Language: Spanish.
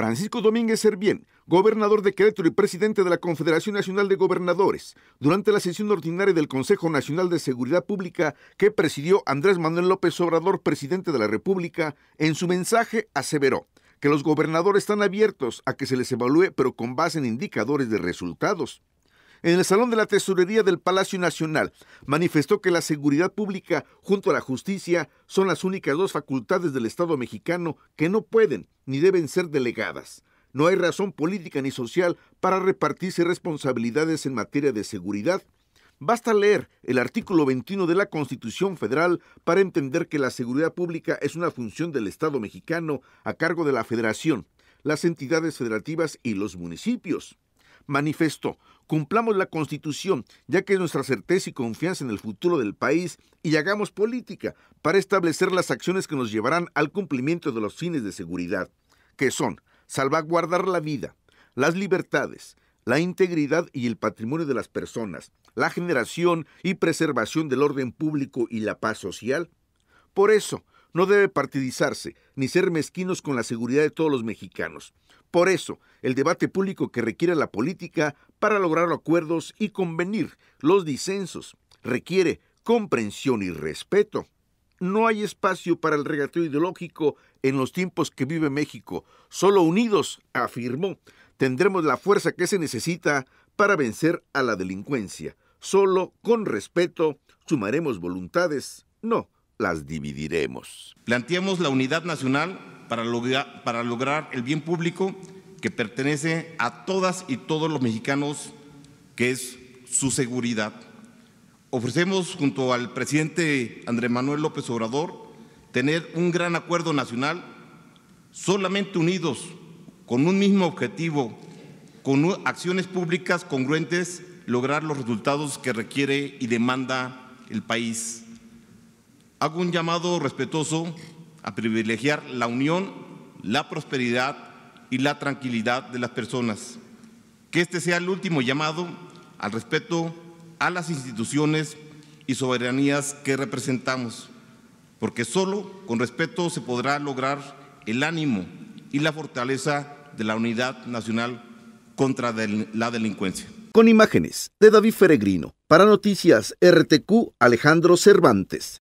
Francisco Domínguez Servién, gobernador de Querétaro y presidente de la Confederación Nacional de Gobernadores, durante la sesión ordinaria del Consejo Nacional de Seguridad Pública que presidió Andrés Manuel López Obrador, presidente de la República, en su mensaje aseveró que los gobernadores están abiertos a que se les evalúe, pero con base en indicadores de resultados. En el Salón de la Tesorería del Palacio Nacional manifestó que la seguridad pública junto a la justicia son las únicas dos facultades del Estado mexicano que no pueden ni deben ser delegadas. No hay razón política ni social para repartirse responsabilidades en materia de seguridad. Basta leer el artículo 21 de la Constitución Federal para entender que la seguridad pública es una función del Estado mexicano a cargo de la Federación, las entidades federativas y los municipios. Manifestó, cumplamos la Constitución, ya que es nuestra certeza y confianza en el futuro del país, y hagamos política para establecer las acciones que nos llevarán al cumplimiento de los fines de seguridad que son salvaguardar la vida, las libertades, la integridad y el patrimonio de las personas, la generación y preservación del orden público y la paz social. Por eso, no debe partidizarse ni ser mezquinos con la seguridad de todos los mexicanos. Por eso, el debate público que requiere la política para lograr acuerdos y convenir los disensos requiere comprensión y respeto. No hay espacio para el regateo ideológico en los tiempos que vive México. Solo unidos, afirmó, tendremos la fuerza que se necesita para vencer a la delincuencia. Solo con respeto sumaremos voluntades, no las dividiremos. Planteamos la unidad nacional para, para lograr el bien público que pertenece a todas y todos los mexicanos, que es su seguridad. Ofrecemos junto al presidente Andrés Manuel López Obrador tener un gran acuerdo nacional, solamente unidos con un mismo objetivo, con acciones públicas congruentes, lograr los resultados que requiere y demanda el país. Hago un llamado respetuoso a privilegiar la unión, la prosperidad y la tranquilidad de las personas. Que este sea el último llamado al respeto a las instituciones y soberanías que representamos, porque solo con respeto se podrá lograr el ánimo y la fortaleza de la unidad nacional contra la delincuencia. Con imágenes de David Feregrino, para Noticias RTQ Alejandro Cervantes.